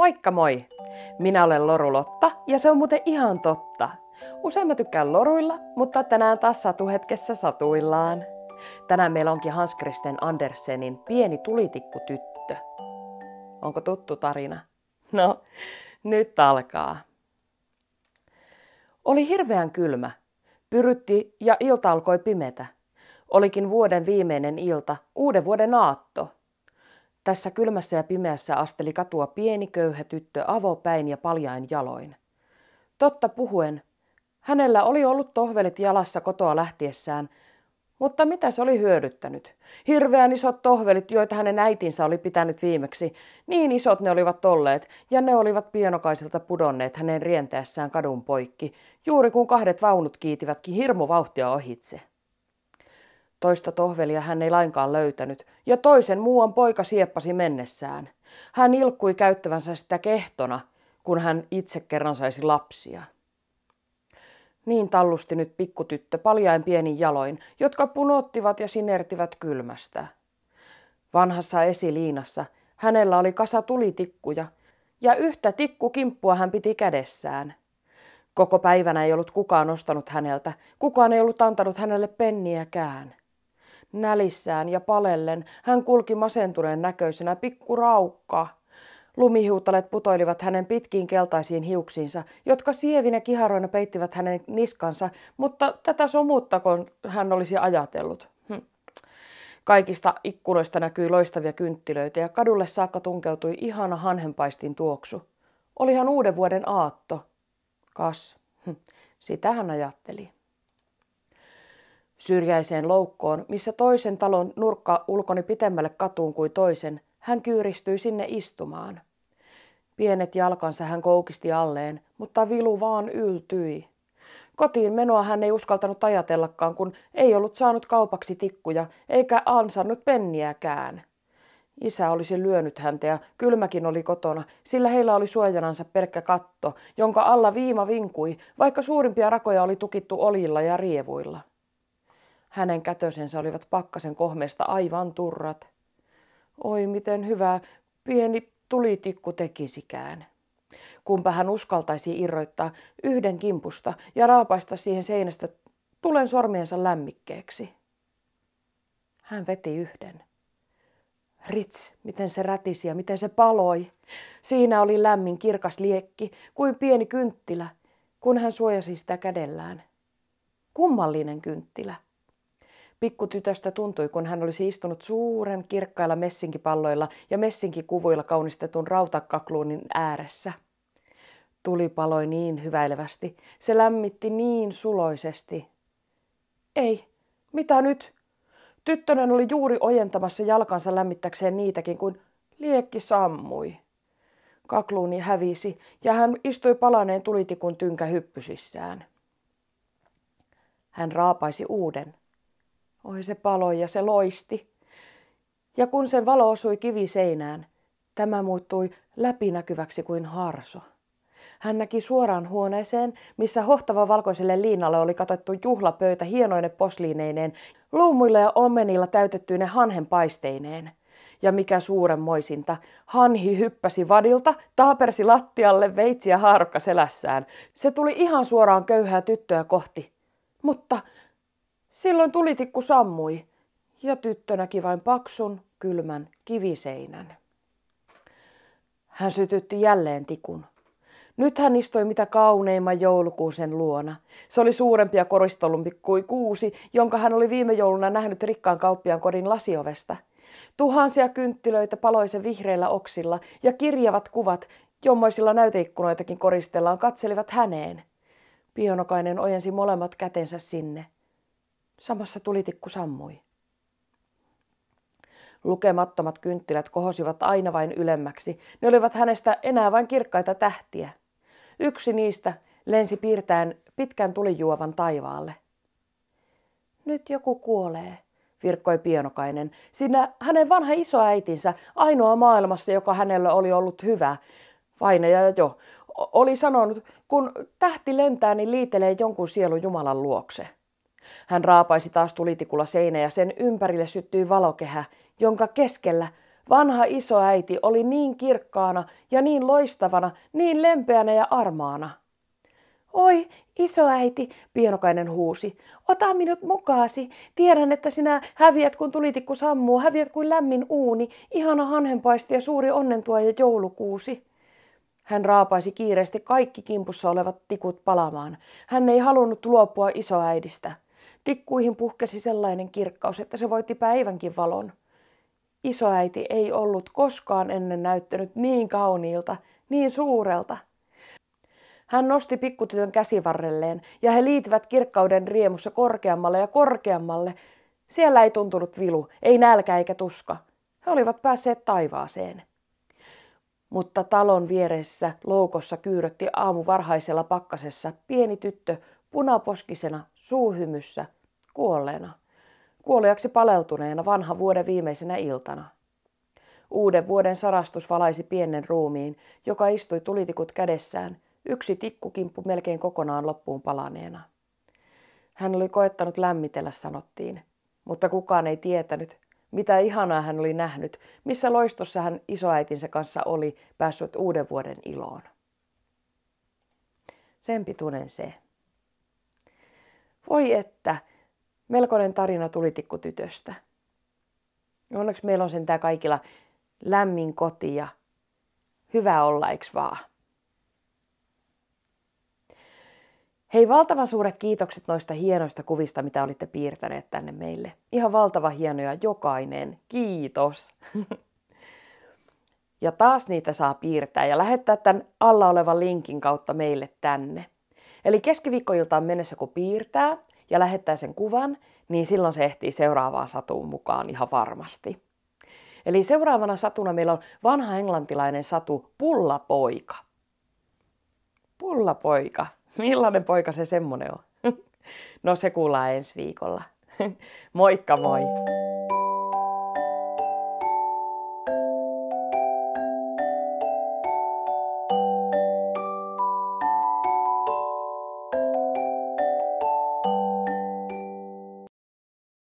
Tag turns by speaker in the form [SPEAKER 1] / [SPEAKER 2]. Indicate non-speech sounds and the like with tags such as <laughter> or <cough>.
[SPEAKER 1] Moikka moi! Minä olen Loru Lotta ja se on muuten ihan totta. Usein mä tykkään loruilla, mutta tänään taas satuhetkessä satuillaan. Tänään meillä onkin Hans Christian Andersenin pieni tulitikkutyttö. Onko tuttu tarina? No, nyt alkaa. Oli hirveän kylmä. Pyrytti ja ilta alkoi pimetä. Olikin vuoden viimeinen ilta, uuden vuoden aatto – tässä kylmässä ja pimeässä asteli katua pieni köyhä tyttö avopäin ja paljain jaloin. Totta puhuen, hänellä oli ollut tohvelit jalassa kotoa lähtiessään, mutta mitä se oli hyödyttänyt? Hirveän isot tohvelit, joita hänen äitinsä oli pitänyt viimeksi, niin isot ne olivat olleet, ja ne olivat pienokaiselta pudonneet hänen rientäessään kadun poikki, juuri kun kahdet vaunut kiitivätkin hirmu vauhtia ohitse. Toista tohvelia hän ei lainkaan löytänyt, ja toisen muuan poika sieppasi mennessään. Hän ilkkui käyttävänsä sitä kehtona, kun hän itse kerran saisi lapsia. Niin tallusti nyt pikkutyttö paljain pienin jaloin, jotka punottivat ja sinertivät kylmästä. Vanhassa esiliinassa hänellä oli kasa tulitikkuja, ja yhtä tikkukimppua hän piti kädessään. Koko päivänä ei ollut kukaan ostanut häneltä, kukaan ei ollut antanut hänelle penniäkään. Nälissään ja palellen hän kulki masentuneen näköisenä pikkuraukka. Lumihiutalet putoilivat hänen pitkiin keltaisiin hiuksiinsa, jotka sievinä kiharoina peittivät hänen niskansa, mutta tätä kun hän olisi ajatellut. Hm. Kaikista ikkunoista näkyi loistavia kynttilöitä ja kadulle saakka tunkeutui ihana hanhenpaistin tuoksu. Olihan uuden vuoden aatto. Kas, hm. sitä hän ajatteli. Syrjäiseen loukkoon, missä toisen talon nurkka ulkoni pitemmälle katuun kuin toisen, hän kyyristyi sinne istumaan. Pienet jalkansa hän koukisti alleen, mutta vilu vaan yltyi. Kotiin menoa hän ei uskaltanut ajatellakaan, kun ei ollut saanut kaupaksi tikkuja eikä ansannut penniäkään. Isä olisi lyönyt häntä ja kylmäkin oli kotona, sillä heillä oli suojanansa pelkkä katto, jonka alla viima vinkui, vaikka suurimpia rakoja oli tukittu oljilla ja rievuilla. Hänen kätösensä olivat pakkasen kohmeesta aivan turrat. Oi, miten hyvää pieni tulitikku tekisikään. Kumpa hän uskaltaisi irroittaa yhden kimpusta ja raapaista siihen seinästä tulen sormiensa lämmikkeeksi. Hän veti yhden. Rits, miten se rätisi ja miten se paloi. Siinä oli lämmin kirkas liekki, kuin pieni kynttilä, kun hän suojasi sitä kädellään. Kummallinen kynttilä. Pikkutytöstä tuntui, kun hän olisi istunut suuren kirkkailla messinkipalloilla ja messinkikuvuilla kaunistetun rautakakluunin ääressä. Tuli paloi niin hyväilevästi. Se lämmitti niin suloisesti. Ei, mitä nyt? Tyttönen oli juuri ojentamassa jalkansa lämmittäkseen niitäkin, kun liekki sammui. Kakluuni hävisi ja hän istui palaneen tulitikun tynkä hyppysissään. Hän raapaisi uuden. Oi se palo ja se loisti. Ja kun sen valo osui kiviseinään, tämä muuttui läpinäkyväksi kuin harso. Hän näki suoraan huoneeseen, missä hohtava valkoiselle liinalle oli katettu juhlapöytä hienoine posliineineen, luumuilla ja omenilla täytettyine hanhenpaisteineen. Ja mikä suuremmoisinta, hanhi hyppäsi vadilta, taapersi lattialle veitsiä haarukka selässään. Se tuli ihan suoraan köyhää tyttöä kohti. Mutta Silloin tulitikku sammui ja tyttö näki vain paksun, kylmän kiviseinän. Hän sytytti jälleen tikun. Nyt hän istui mitä kauneimman joulukuusen luona. Se oli suurempi ja koristelumpi kuin kuusi, jonka hän oli viime jouluna nähnyt rikkaan kauppiaan kodin lasiovesta. Tuhansia kynttilöitä paloisen vihreillä oksilla ja kirjavat kuvat, jommoisilla näyteikkunoitakin koristellaan, katselivat häneen. Pionokainen ojensi molemmat kätensä sinne – Samassa tulitikku sammui. Lukemattomat kynttilät kohosivat aina vain ylemmäksi. Ne olivat hänestä enää vain kirkkaita tähtiä. Yksi niistä lensi piirtäen pitkän tulijuovan taivaalle. Nyt joku kuolee, virkkoi pienokainen, sinä hänen vanha isoäitinsä, ainoa maailmassa, joka hänellä oli ollut hyvä. ja jo, oli sanonut, kun tähti lentää, niin liitelee jonkun sielun Jumalan luokse. Hän raapaisi taas tulitikulla seinä ja sen ympärille syttyi valokehä, jonka keskellä vanha isoäiti oli niin kirkkaana ja niin loistavana, niin lempeänä ja armaana. Oi, isoäiti, pienokainen huusi, ota minut mukaasi. Tiedän, että sinä häviät, kun tulitikku sammuu, häviät kuin lämmin uuni, ihana hanhenpaisti ja suuri onnentuoja joulukuusi. Hän raapaisi kiireesti kaikki kimpussa olevat tikut palamaan. Hän ei halunnut luopua isoäidistä. Tikkuihin puhkesi sellainen kirkkaus, että se voitti päivänkin valon. Isoäiti ei ollut koskaan ennen näyttänyt niin kauniilta, niin suurelta. Hän nosti pikkutytön käsivarrelleen ja he liitivät kirkkauden riemussa korkeammalle ja korkeammalle. Siellä ei tuntunut vilu, ei nälkä eikä tuska. He olivat päässeet taivaaseen. Mutta talon vieressä loukossa kyyrötti aamu varhaisella pakkasessa pieni tyttö punaposkisena, suuhymyssä, kuolleena, kuoliaksi paleltuneena vanha vuoden viimeisenä iltana. Uuden vuoden sarastus valaisi pienen ruumiin, joka istui tulitikut kädessään, yksi tikkukimppu melkein kokonaan loppuun palaneena. Hän oli koettanut lämmitellä, sanottiin, mutta kukaan ei tietänyt, mitä ihanaa hän oli nähnyt, missä loistossa hän isoäitinsä kanssa oli päässyt uuden vuoden iloon. Sen pituinen se. Voi että, melkoinen tarina tulitikkutytöstä. Onneksi meillä on sentään kaikilla lämmin koti ja hyvä olla, eiks vaan? Hei, valtavan suuret kiitokset noista hienoista kuvista, mitä olitte piirtäneet tänne meille. Ihan valtava hienoja jokainen. Kiitos! <laughs> Ja taas niitä saa piirtää ja lähettää tämän alla olevan linkin kautta meille tänne. Eli keskiviikkoiltaan mennessä kun piirtää ja lähettää sen kuvan, niin silloin se ehtii seuraavaan satuun mukaan ihan varmasti. Eli seuraavana satuna meillä on vanha englantilainen satu pullapoika. Pullapoika. Millainen poika se semmonen on? <laughs> No se kuullaan ensi viikolla. <laughs> Moikka moi!